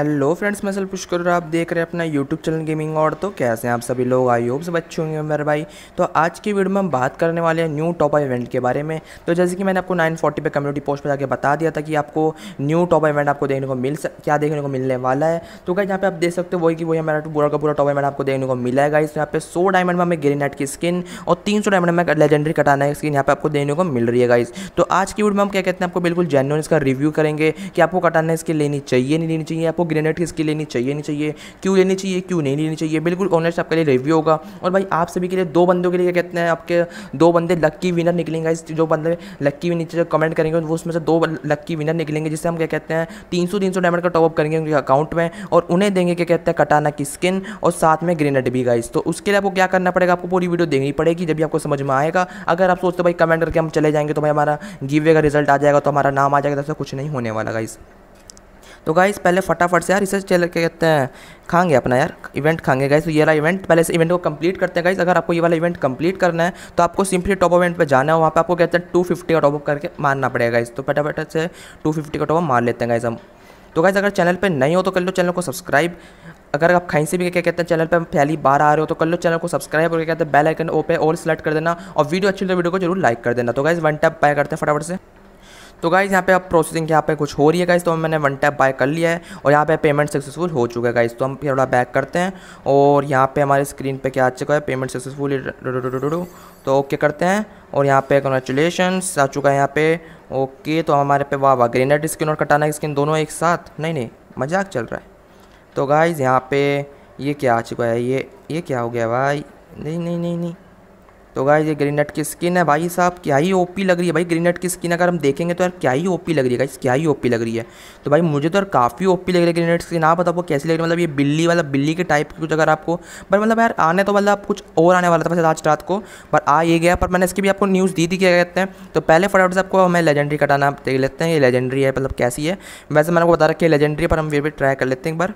hello friends मैं सल पुष्कर आप देख रहे हैं अपना यूट्यूब चैनल गेमिंग और तो कैसे हैं आप सभी लोग आई होप सब अच्छे होंगे मेरे भाई तो आज की वीडियो में हम बात करने वाले हैं न्यू टॉप इवेंट के बारे में तो जैसे कि मैंने आपको 940 पे कम्युनिटी पोस्ट पर जाकर बता दिया था कि आपको न्यू टॉप इवेंट आपको देखने को मिल क्या देखने को मिलने वाला है तो क्या यहाँ पे आप देख सकते हो वही कि वही हमारा पूरा का पूरा टॉप इवेंट आपको देखने को मिला है इस तो यहाँ पे सौ डायमंड में हमें ग्रीन की स्किन और तीन डायमंड में लेजेंडरी कटाना है स्किन यहाँ पे आपको देखने को मिल रही है गाइस तो आज की वीडियो में हम क्या कहते हैं आपको बिल्कुल जेनुअन इसका रिव्यू करेंगे कि आपको कटाना इसकी लेनी चाहिए नहीं लेनी चाहिए आपको ग्रेनेड किसके लेनी चाहिए नहीं चाहिए क्यों लेनी चाहिए क्यों नहीं लेनी चाहिए बिल्कुल ऑनलाइन आपके लिए रिव्यू होगा और भाई आप सभी के लिए दो बंदों के लिए क्या कहते हैं आपके दो बंदे लक्की विनर निकलेंगे इस जो बंदे लक्की नीचे जो कमेंट करेंगे वो उसमें से दो लक्की विनर निकलेंगे जिससे हम क्या कहते हैं तीन सौ तीन सौ डायमंड का टॉपअप करेंगे उनके अकाउंट में और उन्हें देंगे क्या कहते हैं कटाना की स्किन और साथ में ग्रेनेड भी गाइस तो उसके लिए आपको क्या करना पड़ेगा आपको पूरी वीडियो देखनी पड़ेगी जब भी आपको समझ में आएगा अगर आप सोचते भाई कमेंट करके हम चले जाएंगे तो भाई हमारा गिवे का रिजल्ट आ जाएगा तो हमारा नाम आ जाएगा तो कुछ नहीं होने वाला गाइस तो गाइस पहले फटाफट से यार इसे चल के कहते हैं खाएंगे अपना यार इवेंट खाएंगे गाइस तो ये वाला इवेंट पहले इस इवेंट को कंप्लीट करते हैं गाइस अगर आपको ये वाला इवेंट कंप्लीट करना है तो आपको सिंपली टॉप इवेंट पर जाना है वहाँ पर आपको कहते हैं टू फिफ्टी का टॉपअप करके मारना पड़ेगा गाइस तो फटाफट से टू फिफ्टी का टॉपअप मार लेते हैं गाइस हम तो गाइज़ अगर चैनल पर नहीं हो तो कर लो चैनल को सब्सक्राइब अगर आप कहीं से भी क्या कहते हैं चैनल पे पहली बार आ रहे हो तो कर लो चैनल को सब्सक्राइब करके कहते हैं बेल आइकन ओपे ऑल सेलेक्ट कर देना और वीडियो अच्छी लगे वीडियो तो को जरूर लाइक कर देना तो गाइज़ वन टैप बाय करते हैं फटाफट से तो गाइज़ यहाँ पे अब प्रोसेसिंग यहाँ पे कुछ हो रही है गाइज़ तो मैंने वन टैप बाय कर लिया है और यहाँ पे पेमेंट सक्सेसफुल हो चुका है गाइज़ तो हम थोड़ा बैक करते हैं और यहाँ पे हमारे स्क्रीन पे क्या आ चुका है पेमेंट सक्सेसफुल तो ओके करते हैं और यहाँ पे कंग्रेचुलेशन आ चुका है यहाँ पे ओके तो हमारे पे वाह वाह ग्रेनेड स्किन और कटाना स्किन दोनों एक साथ नहीं नहीं मजाक चल रहा है तो गाइज़ यहाँ पे ये क्या आ चुका है ये ये क्या हो गया भाई नहीं नहीं नहीं नहीं तो गाइज ये ग्रीन नट की स्किन है भाई साहब क्या ही ओपी लग रही है भाई ग्रीन नट की स्किन अगर हम देखेंगे तो यार क्या ही ओपी लग रही है गाइज क्या ही ओपी लग रही है तो भाई मुझे तो यार काफ़ी ओपी लग रही है ग्रीन नट स्किन आप वो कैसी लग रही है मतलब ये बिल्ली वाला बिल्ली के टाइप की कुछ अगर आपको पर मतलब यार आने तो मतलब कुछ और आने वाला था वैसे आज रात को पर आ ये गया पर मैंने इसकी भी आपको न्यूज़ दी थी क्या कहते हैं तो पहले फटाफट से आपको हमें लेजेंडरी कटाना देख लेते हैं ये लेजेंडरी है मतलब कैसी है वैसे मैंने आपको बता रखी है लेजेंडरी पर हम फिर भी ट्राई कर लेते हैं एक बार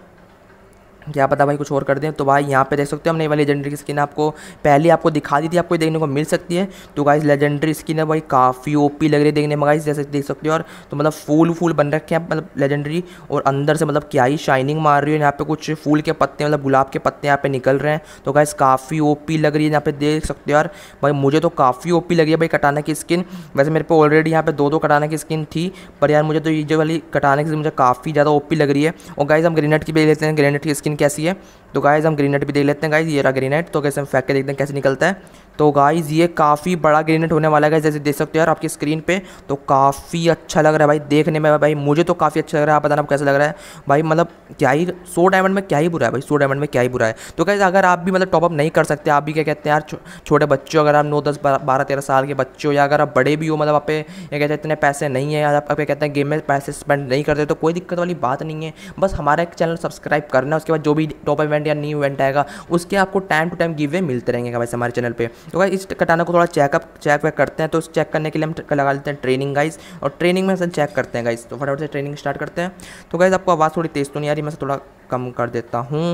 क्या पता भाई कुछ और कर दें तो भाई यहाँ पे देख सकते हो हमने वाली लेजेंडरी की स्किन आपको पहले आपको दिखा दी थी आपको देखने को मिल सकती है तो गाइज लेजेंडरी स्किन है भाई काफ़ी ओपी लग रही है देखने में गाइज जैसे देख सकते हो और तो मतलब फूल फूल बन रखे हैं मतलब लेजेंडरी और अंदर से मतलब क्या ही शाइनिंग मार रही है यहाँ पे कुछ फूल के पत्ते मतलब गुलाब के पत्ते यहाँ पे निकल रहे हैं तो गाइज काफ़ी ओ लग रही है यहाँ पे देख सकते हो यार भाई मुझे तो काफ़ी ओ लगी है भाई कटाना की स्किन वैसे मेरे पे ऑलरेडी यहाँ पे दो दो कटाना की स्किन थी पर यार मुझे तो ये जो वाली कटाना की मुझे काफ़ी ज़्यादा ओ लग रही है और गाइज हम ग्रेनेट की भी लेते हैं ग्रेनेट की स्किन स्किन कैसी है तो गाइज़ हम ग्रीनेट भी देख लेते हैं गाइज़ ये रहा ग्रीनेट तो कैसे हम फेंक के देखते हैं कैसे निकलता है तो गाइज़ ये काफ़ी बड़ा ग्रीनेट होने वाला है जैसे देख सकते हो यार आपकी स्क्रीन पे तो काफ़ी अच्छा लग रहा है भाई देखने में भाई मुझे तो काफ़ी अच्छा लग रहा है आप बताना कैसा लग रहा है भाई मतलब क्या ही सो डायमंड में क्या ही बुरा है भाई सो डायमंड में क्या ही बुरा है तो गाइज़ अगर आप भी मतलब टॉपअप नहीं कर सकते आप भी क्या कहते हैं यार छोटे बच्चों अगर आप नौ दस बारह तेरह साल के बच्चे हो या अगर आप बड़े भी हो मतलब आप क्या कहते हैं इतने पैसे नहीं है या आप कहते हैं गेम में पैसे स्पेंड नहीं करते तो कोई दिक्कत वाली बात नहीं है बस हमारा एक चैनल सब्सक्राइब करना है उसके बाद जो भी टॉप इवेंट या न्यू इवेंट आएगा उसके आपको टाइम टू टाइम गिवे मिलते रहेंगे गाइस हमारे चैनल पर तो गाइस इस कटाना को थोड़ा चेकअप चेक वेक करते हैं तो उस चेक करने के लिए हम लगा लेते हैं ट्रेनिंग गाइस और ट्रेनिंग में चेक करते हैं गाइस तो फटाफट से ट्रेनिंग स्टार्ट करते हैं तो गाइस आपको आवाज़ थोड़ी तेज़ तो नहीं आ रही मैं थोड़ा कम कर देता हूँ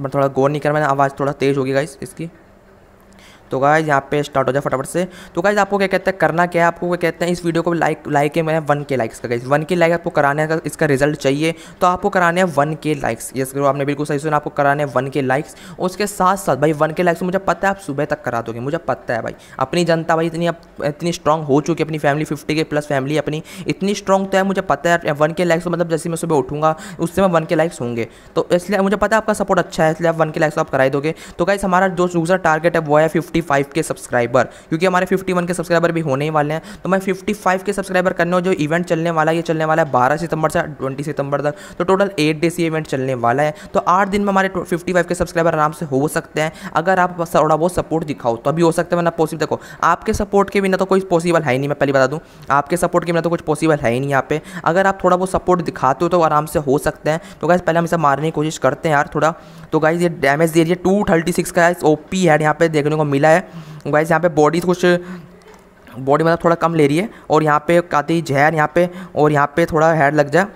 मैं थोड़ा गौर नहीं कर मैंने आवाज़ थोड़ा तेज़ होगी गाइस इसकी तो गाइज यहाँ पे स्टार्ट हो जाए फटाफट से तो गाइज आपको क्या कहते हैं करना क्या है आपको क्या कहते हैं इस वीडियो को लाइक लाइक है मैंने वन के लाइक्स का गाइज वन के लाइक आपको कराने का इसका रिजल्ट चाहिए तो आपको कराने हैं वन के लाइक्स यस करो आपने बिल्कुल सही सुना आपको कराने वन के लाइक्स उसके साथ साथ भाई वन के लाइक्स मुझे पता है आप सुबह तक करा दोगे मुझे पता है भाई अपनी जनता भाई इतनी इतनी स्ट्रॉग हो चुकी है अपनी फैमिली फिफ्टी के प्लस फैमिली अपनी इतनी स्ट्रॉग तो है मुझे पता है वन के लाइक्स मतलब जैसे मैं सुबह उठूंगा उससे मैं वन के लाइक्स होंगे तो इसलिए मुझे पता है आपका सपोर्ट अच्छा है इसलिए आप वन के लाइक्स आप कराई दोगे तो गाइज हमारा जो दूसरा टारगेट है वो है फिफ्टी 55 के सब्सक्राइबर क्योंकि हमारे 51 के सब्सक्राइबर भी होने ही वाले हैं तो मैं 55 के सब्सक्राइबर करने हो जो इवेंट चलने वाला है ये चलने वाला है 12 सितंबर से 20 सितंबर तक तो टोटल एट डेज ये इवेंट चलने वाला है तो आठ दिन में हमारे फिफ्टी के सब्सक्राइबर आराम से हो सकते हैं अगर आप थोड़ा बहुत सपोर्ट दिखाओ तो अभी हो सकता है मैं पॉसिबल देखो आपके सपोर्ट के बिना तो कोई पॉसिबल है ही नहीं मैं पहले बता दूँ आपके सपोर्ट के बिना तो कुछ पॉसिबल है ही नहीं यहाँ पे अगर आप थोड़ा बहुत सपोर्ट दिखाते हो तो आराम से हो सकते हैं तो गाइज पहले हम इसे मारने की कोशिश करते हैं यार थोड़ा तो गाइज ये डैमेज दे रही है टू थर्टी सिक्स का ओ पी है यहाँ पे देखने को मिला है गाइस यहाँ पे बॉडी तो कुछ बॉडी मतलब थोड़ा कम ले रही है और यहाँ पे काती जहर यहाँ पे और यहाँ पे थोड़ा हेड लग जाए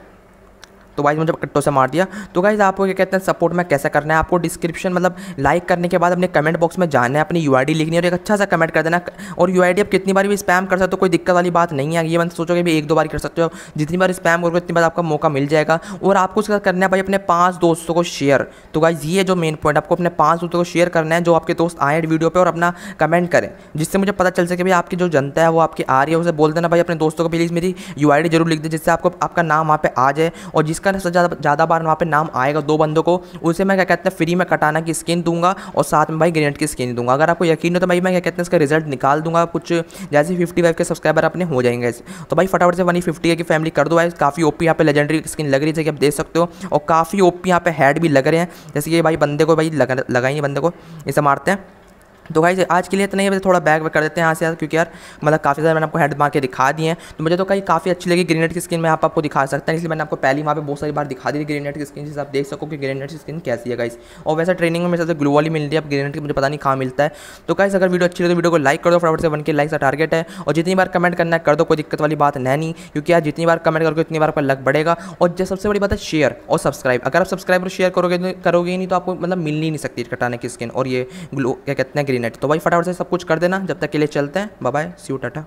तो गाइज मुझे कट्टों से मार दिया तो गाइज आपको क्या कहते हैं सपोर्ट में कैसे करना है आपको डिस्क्रिप्शन मतलब लाइक करने के बाद अपने कमेंट बॉक्स में जाना है अपनी यू लिखनी है और एक अच्छा सा कमेंट कर देना और यू आप कितनी बार भी स्पैम कर सकते हो कोई दिक्कत वाली बात नहीं है ये मैं सोचो कि भी एक दो बार कर सकते हो जितनी बार स्पैम करोगे उतनी बार आपका मौका मिल जाएगा और आपको उसका करना है भाई अपने पाँच दोस्तों को शेयर तो गाइज ये जो मेन पॉइंट आपको अपने पाँच दोस्तों को शेयर करना है जो आपके दोस्त आए वीडियो पर और अपना कमेंट करें जिससे मुझे पता चल सके भाई आपकी जो जनता है वो आपकी आ रही है उसे बोल देना भाई अपने दोस्तों को प्लीज़ मेरी यू जरूर लिख दे जिससे आपको आपका नाम वहाँ पर आ जाए और जिस जिसका सबसे ज़्यादा ज़्यादा बार वहाँ पे नाम आएगा दो बंदों को उसे मैं क्या कहते हैं फ्री में कटाना की स्किन दूंगा और साथ में भाई ग्रेनेड की स्किन दूंगा अगर आपको यकीन हो तो भाई मैं क्या कहते हैं इसका रिजल्ट निकाल दूंगा कुछ जैसे फिफ्टी के सब्सक्राइबर अपने हो जाएंगे तो भाई फटाफट से वन फिफ्टी की फैमिली कर दो भाई काफ़ी ओपी यहाँ पे लेजेंडरी स्किन लग रही है कि आप देख सकते हो और काफ़ी ओपी यहाँ पे हेड भी लग रहे हैं जैसे कि भाई बंदे को भाई लगाइए बंदे को इसे मारते हैं तो भाई आज के लिए इतना ही है थोड़ा बैग कर देते हैं यहाँ से यार क्योंकि यार मतलब काफ़ी ज़्यादा मैंने आपको हेड मार के दिखा दिए हैं तो मुझे तो कहीं काफ़ी अच्छी लगी ग्रेनेट की स्किन मैं आप आपको दिखा सकता है इसलिए मैंने आपको पहली वहाँ पे बहुत सारी बार दिखा दी ग्रेनेट की स्किन जिससे आप देख सको कि ग्रेनेट की स्किन कैसी है गाइस और वैसे ट्रेनिंग में मेरे साथ ग्लू मिल रही है अब ग्रेनेट की मुझे पता नहीं कहाँ मिलता है तो गाइस अगर वीडियो अच्छी लगे तो वीडियो को लाइक कर दो फटाफट से वन के लाइक का टारगेट है और जितनी बार कमेंट करना है कर दो कोई दिक्कत वाली बात नहीं नहीं क्योंकि यार जितनी बार कमेंट करोगे उतनी बार आपका लग बढ़ेगा और जो सबसे बड़ी बात है शेयर और सब्सक्राइब अगर आप सब्सक्राइब और शेयर करोगे करोगे नहीं तो आपको मतलब मिल ही नहीं सकती कटाने की स्किन और ये ग्लो क्या कहते हैं थ्री नेट तो भाई फटाफट से सब कुछ कर देना जब तक के लिए चलते हैं बाय सी यू टाटा